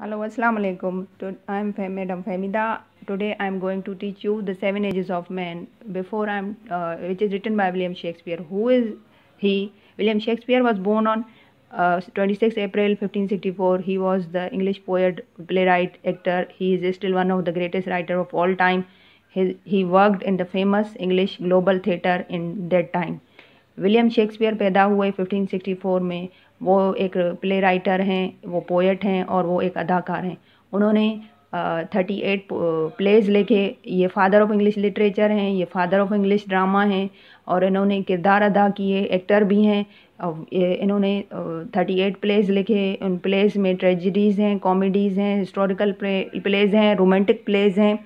hello assalamualaikum. alaikum i'm madam femida today i'm going to teach you the seven ages of man before i'm uh, which is written by william shakespeare who is he william shakespeare was born on uh, 26 april 1564 he was the english poet playwright actor he is still one of the greatest writer of all time He he worked in the famous english global theater in that time William Shakespeare पैदा हुए 1564 में वो एक play writer हैं वो poet हैं और वो एक अदाकार हैं उन्होंने थर्टी एट प्लेज लिखे ये फादर ऑफ इंग्लिश लिटरेचर हैं ये फादर ऑफ इंग्लिश ड्रामा हैं और इन्होंने किरदार अदा किए एक्टर भी हैं इन्होंने थर्टी एट प्लेज लिखे उन प्लेज में ट्रेजिडीज़ हैं कॉमेडीज़ हैं हिस्टोरिकल प्लेज हैं रोमांटिक प्लेज हैं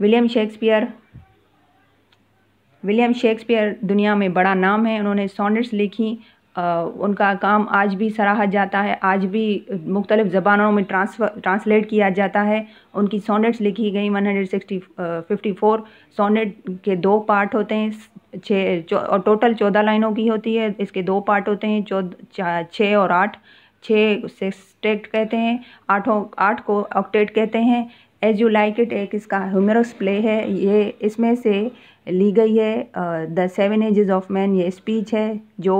विलियम शेक्सपियर विलियम शेक्सपियर दुनिया में बड़ा नाम है उन्होंने सोनेट्स लिखी आ, उनका काम आज भी सराहा जाता है आज भी मुख्तलिफ़ ज़बानों में ट्रांसफर ट्रांसलेट किया जाता है उनकी सोनेट्स लिखी गई one hundred sixty fifty four sonnet के दो पार्ट होते हैं छः और टोटल चौदह लाइनों की होती है इसके दो पार्ट होते हैं चौदह छः और आठ छः सेक्सटेट कहते हैं आठों आठ को ऑक्टेट कहते हैं एज यू लाइक इट एक इसका ह्यूमरस प्ले है ये इसमें से ली गई है the seven ages of man ये स्पीच है जो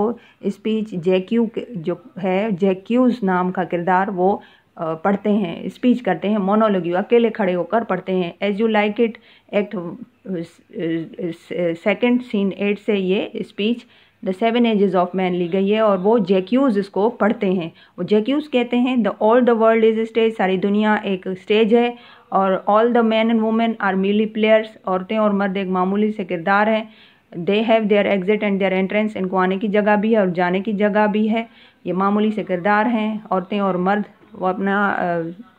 स्पीच जेक्यू जो है जैक्यूज नाम का किरदार वो uh, पढ़ते हैं स्पीच करते हैं मोनोलॉग अकेले खड़े होकर पढ़ते हैं as you like it act second scene eight से ये speech the seven ages of man ली गई है और वो जेक्यूज़ इसको पढ़ते हैं वो जेक्यूज़ कहते हैं the all the world is stage सारी दुनिया एक स्टेज है और all the man and women are merely players औरतें और मर्द एक मामूली से किरदार हैं they have their exit and their entrance इनको आने की जगह भी है और जाने की जगह भी है ये मामूली से किरदार हैं औरतें और मर्द वो अपना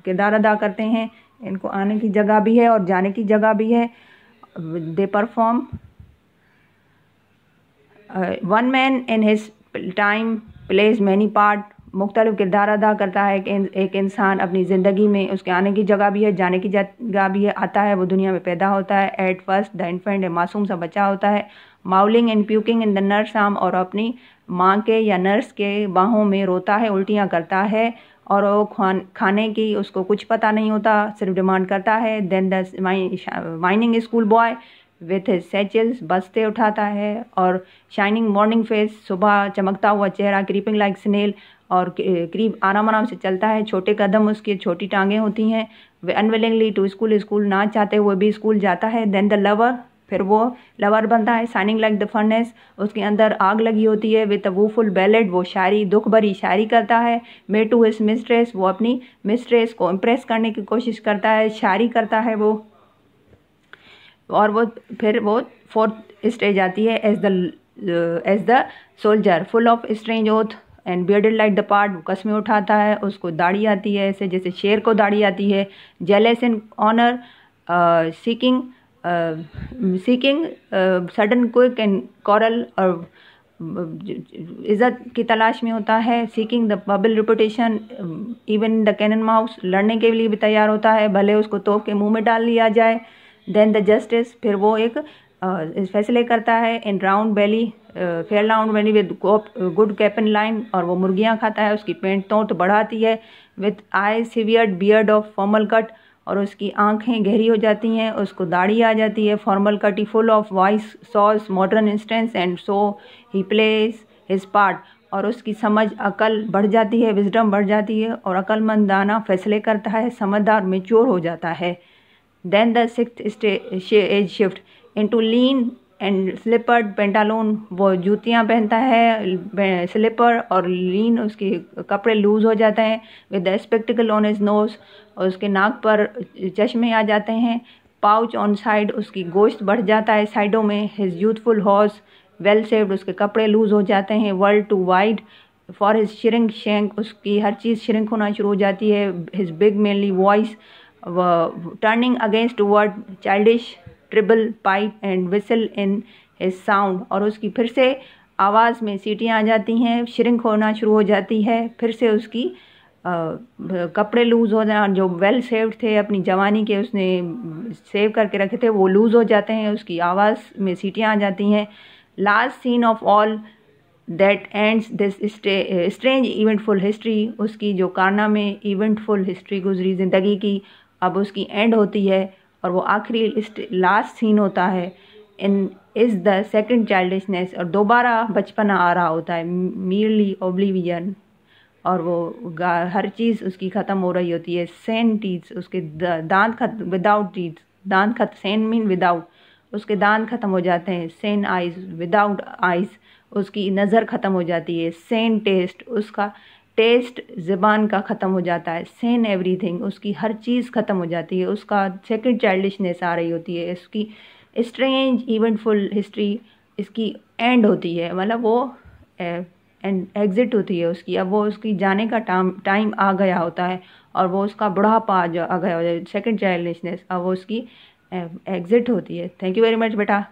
किरदार अदा करते हैं इनको आने की जगह भी है और जाने की जगह भी है they perform one man in his time plays many part मुख्तलिफ किरदार अदा करता है कि एक इंसान अपनी ज़िंदगी में उसके आने की जगह भी है जाने की जगह भी है आता है वो दुनिया में पैदा होता है एट फर्स्ट द इन्फेंट मासूम सा बच्चा होता है mewling and puking in the nurse आम और अपनी माँ के या नर्स के बाहों में रोता है उल्टियाँ करता है और वो खान खाने की उसको कुछ पता नहीं होता सिर्फ डिमांड करता है then the whining school boy with satchels बस्ते उठाता है और शाइनिंग मॉर्निंग फेस सुबह चमकता हुआ चेहरा क्रीपिंग लाइक स्नेल और करीब आराम आराम से चलता है छोटे कदम उसकी छोटी टांगें होती हैं अनविलिंगली टू स्कूल स्कूल ना चाहते हुए भी स्कूल जाता है देन द लवर फिर वो लवर बनता है साइनिंग लाइक द फर्नेस उसके अंदर आग लगी होती है विद अ फुल बैलेट वो शायरी दुख भरी शायरी करता है मे टू हिस मिस्ट्रेस वो अपनी मिस्ट्रेस को इम्प्रेस करने की कोशिश करता है शायरी करता है वो और वो फिर वो फोर्थ स्टेज आती है as the as the soldier full of strange oath and bearded like the pard मुकस में उठाता है उसको दाढ़ी आती है ऐसे जैसे शेर को दाढ़ी आती है jealous in honour seeking seeking sudden quick and quarrel और इज़्ज़त की तलाश में होता है seeking the bubble reputation even the cannon mouth लड़ने के लिए भी तैयार होता है भले उसको तोप के मुंह में डाल लिया जाए देन द जस्टिस फिर वो एक फैसले करता है in round belly fair round belly with good capon line और वो मुर्गियाँ खाता है उसकी पेंट तो बढ़ाती है with eye severe beard of formal cut और उसकी आँखें गहरी हो जाती हैं उसको दाढ़ी आ जाती है फॉर्मल कट ही full of wise saws modern instances and so he plays his part और उसकी समझ अकल बढ़ जाती है विजडम बढ़ जाती है और अकलमंदाना फैसले करता है समझदार मेच्योर हो जाता है then the six age shift into lean and slipper pantaloon वो जूतियाँ पहनता है स्लीपर और लीन उसके कपड़े लूज हो जाते हैं with spectacle on his nose और उसके नाक पर चश्मे आ जाते हैं पाउच ऑन साइड उसकी गोश्त बढ़ जाता है साइडों में his youthful hose well saved उसके कपड़े लूज हो जाते हैं world too wide for his shrink shank उसकी हर चीज़ श्रिंक होना शुरू हो जाती है his big manly voice turning against word childish treble pipe and whistle in his sound और उसकी फिर से आवाज़ में सीटियाँ आ जाती हैं श्रिंक होना शुरू हो जाती है फिर से उसकी आ, कपड़े लूज़ हो जाए जो वेल सेव्ड थे अपनी जवानी के उसने सेव करके रखे थे वो लूज़ हो जाते हैं उसकी आवाज़ में सीटियाँ आ जाती हैं last scene of all that ends this strange eventful history उसकी जो कारनामे इवेंटफुल हिस्ट्री गुजरी ज़िंदगी की अब उसकी एंड होती है और वो आखिरी लास्ट सीन होता है in is the second childishness और दोबारा बचपन आ रहा होता है मीरली ओब्लिवियन और वो हर चीज़ उसकी ख़त्म हो रही होती है सेन टीथ उसके दांत खत विदाउट टीथ दांत खत सेन मीन विदाउट उसके दांत ख़त्म हो जाते हैं सेन आइज विदाउट आइज उसकी नज़र ख़त्म हो जाती है सेन टेस्ट उसका टेस्ट ज़बान का ख़त्म हो जाता है सेन एवरीथिंग उसकी हर चीज़ ख़त्म हो जाती है उसका सेकंड चाइल्डिशनेस आ रही होती है इसकी स्ट्रेंज इवेंटफुल हिस्ट्री इसकी एंड होती है मतलब वो एंड एग्ज़िट होती है उसकी अब वो उसकी जाने का टाइम टाइम आ गया होता है और वो उसका बुढ़ापा जो आ गया होता है सेकेंड चाइल्डिशनेस अब वो उसकी एग्ज़िट होती है थैंक यू वेरी मच बेटा